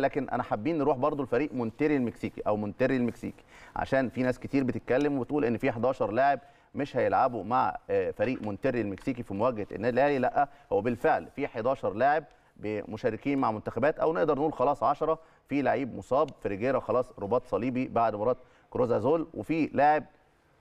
لكن انا حابين نروح برضو لفريق مونتيري المكسيكي او مونتيري المكسيكي عشان في ناس كتير بتتكلم وبتقول ان في 11 لاعب مش هيلعبوا مع آه، فريق مونتيري المكسيكي في مواجهه النادي الاهلي لا هو بالفعل في 11 لاعب مشاركين مع منتخبات او نقدر نقول خلاص 10 في لعيب مصاب فريجيرا خلاص رباط صليبي بعد مباراه كروزازول وفي لاعب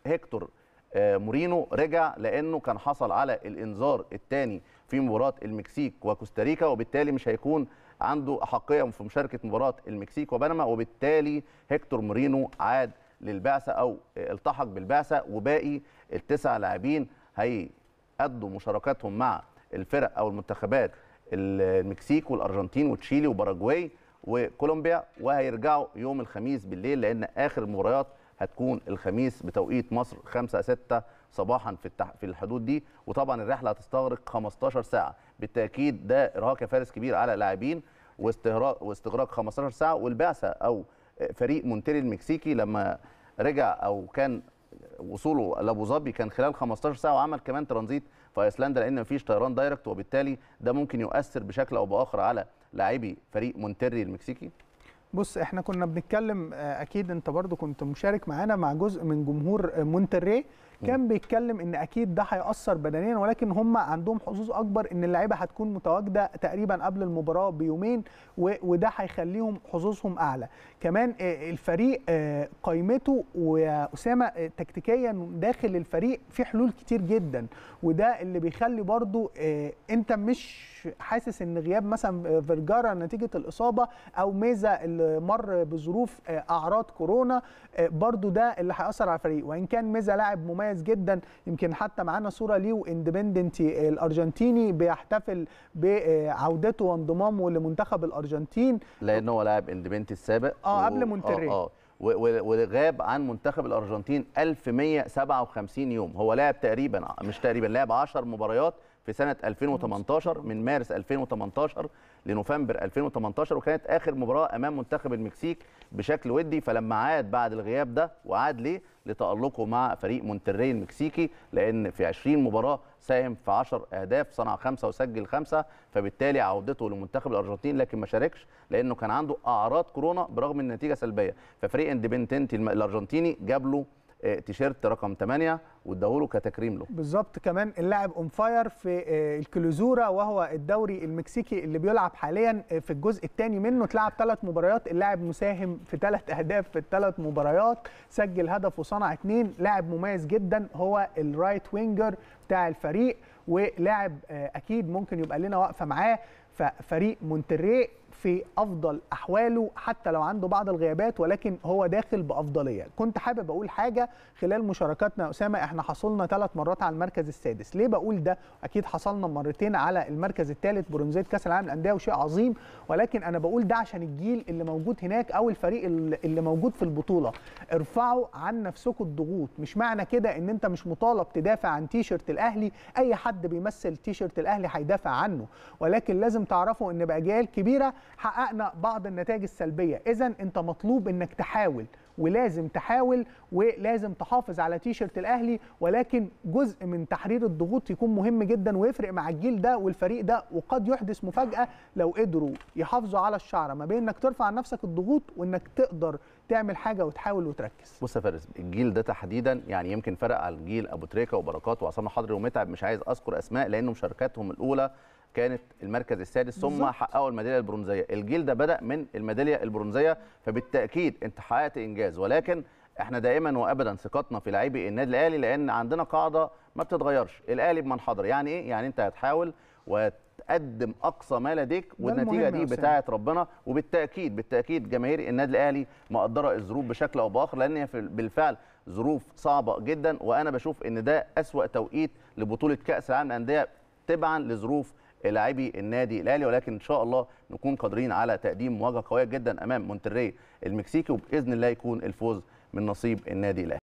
هيكتور آه، مورينو رجع لانه كان حصل على الانذار الثاني في مباراه المكسيك وكوستاريكا وبالتالي مش هيكون عنده احقيه في مشاركه مباراه المكسيك وبنما وبالتالي هيكتور مورينو عاد للبعثه او آه، التحق بالبعثه وباقي التسع لاعبين هيأدوا مشاركاتهم مع الفرق او المنتخبات المكسيك والارجنتين وتشيلي وباراجواي وكولومبيا وهيرجعوا يوم الخميس بالليل لان اخر المباريات هتكون الخميس بتوقيت مصر 5 6 صباحا في التح... في الحدود دي وطبعا الرحله هتستغرق 15 ساعه بالتاكيد ده ارهاق يا فارس كبير على اللاعبين واستغراق واستغراق 15 ساعه والبعثه او فريق مونتري المكسيكي لما رجع او كان وصوله لابو ظبي كان خلال 15 ساعه وعمل كمان ترانزيت في ايسلندا لان مفيش طيران دايركت وبالتالي ده ممكن يؤثر بشكل او باخر على لاعبي فريق مونتري المكسيكي بص احنا كنا بنتكلم آه، اكيد انت برضو كنت مشارك معانا مع جزء من جمهور آه، مونتري كان بيتكلم ان اكيد ده هياثر بدنيا ولكن هم عندهم حظوظ اكبر ان اللعيبه هتكون متواجده تقريبا قبل المباراه بيومين وده هيخليهم حظوظهم اعلى كمان آه، الفريق قيمته واسامه تكتيكيا داخل الفريق في حلول كتير جدا وده اللي بيخلي برضو انت مش حاسس ان غياب مثلا فيرجارا نتيجه الاصابه او ميزه اللي اللي مر بظروف آه، اعراض كورونا آه، برضو ده اللي هياثر على الفريق وان كان ميزا لاعب مميز جدا يمكن حتى معانا صوره ليه واندبندنتي آه، الارجنتيني بيحتفل بعودته وانضمامه لمنتخب الارجنتين لان هو لاعب اندبندنتي السابق اه قبل مونتري آه, آه. وغاب عن منتخب الارجنتين 1157 يوم هو لعب تقريبا مش تقريبا لعب 10 مباريات في سنه 2018 من مارس 2018 لنوفمبر 2018 وكانت اخر مباراه امام منتخب المكسيك بشكل ودي فلما عاد بعد الغياب ده وعاد ليه لتالقه مع فريق مونتري المكسيكي لان في 20 مباراه ساهم في 10 اهداف صنع خمسه وسجل خمسه فبالتالي عودته لمنتخب الارجنتين لكن ما شاركش لانه كان عنده اعراض كورونا برغم النتيجه سلبيه ففريق اندبنتنتي الارجنتيني جاب له آه، تيشيرت رقم 8 واداهوله كتكريم له بالظبط كمان اللاعب اون فاير في آه، الكلوزورا وهو الدوري المكسيكي اللي بيلعب حاليا آه، في الجزء الثاني منه اتلعب ثلاث مباريات اللاعب مساهم في ثلاث اهداف في الثلاث مباريات سجل هدف وصنع اثنين لاعب مميز جدا هو الرايت وينجر بتاع الفريق ولاعب اكيد ممكن يبقى لنا واقفه معاه ففريق مونتريه في افضل احواله حتى لو عنده بعض الغيابات ولكن هو داخل بافضليه كنت حابب اقول حاجه خلال مشاركاتنا اسامه احنا حصلنا ثلاث مرات على المركز السادس ليه بقول ده اكيد حصلنا مرتين على المركز الثالث برونزيه كاس العالم للانديه وشيء عظيم ولكن انا بقول ده عشان الجيل اللي موجود هناك او الفريق اللي موجود في البطوله ارفعوا عن نفسكم الضغوط مش معنى كده ان انت مش مطالب تدافع عن تيشرت الاهلي اي حد بيمثل تيشرت الاهلي هيدافع عنه ولكن لازم تعرفوا ان باجيال كبيره حققنا بعض النتائج السلبيه اذا انت مطلوب انك تحاول ولازم تحاول ولازم تحافظ على تيشرت الاهلي ولكن جزء من تحرير الضغوط يكون مهم جدا ويفرق مع الجيل ده والفريق ده وقد يحدث مفاجاه لو قدروا يحافظوا على الشعره ما بين انك ترفع عن نفسك الضغوط وانك تقدر تعمل حاجه وتحاول وتركز بص يا فارس الجيل ده تحديدا يعني يمكن فرق على الجيل ابو تريكه وبركات وعصام حضري ومتعب مش عايز اذكر اسماء لانه مشاركاتهم الاولى كانت المركز السادس ثم حققوا الميداليه البرونزيه الجيل ده بدا من الميداليه البرونزيه فبالتاكيد انت حققت انجاز ولكن احنا دائما وابدا ثقتنا في لاعبي النادي الاهلي لان عندنا قاعده ما بتتغيرش الاهلي بمن حضر يعني ايه يعني انت هتحاول وتقدم اقصى ما لديك والنتيجه دي بتاعه ربنا وبالتاكيد بالتاكيد جماهير النادي الاهلي مقدره الظروف بشكل او باخر لان هي بالفعل ظروف صعبه جدا وانا بشوف ان ده اسوا توقيت لبطوله كاس العالم للانديه تبعا لظروف لاعبي النادي الاهلي ولكن ان شاء الله نكون قادرين على تقديم مواجهه قويه جدا امام مونتري المكسيكي وباذن الله يكون الفوز من نصيب النادي الاهلي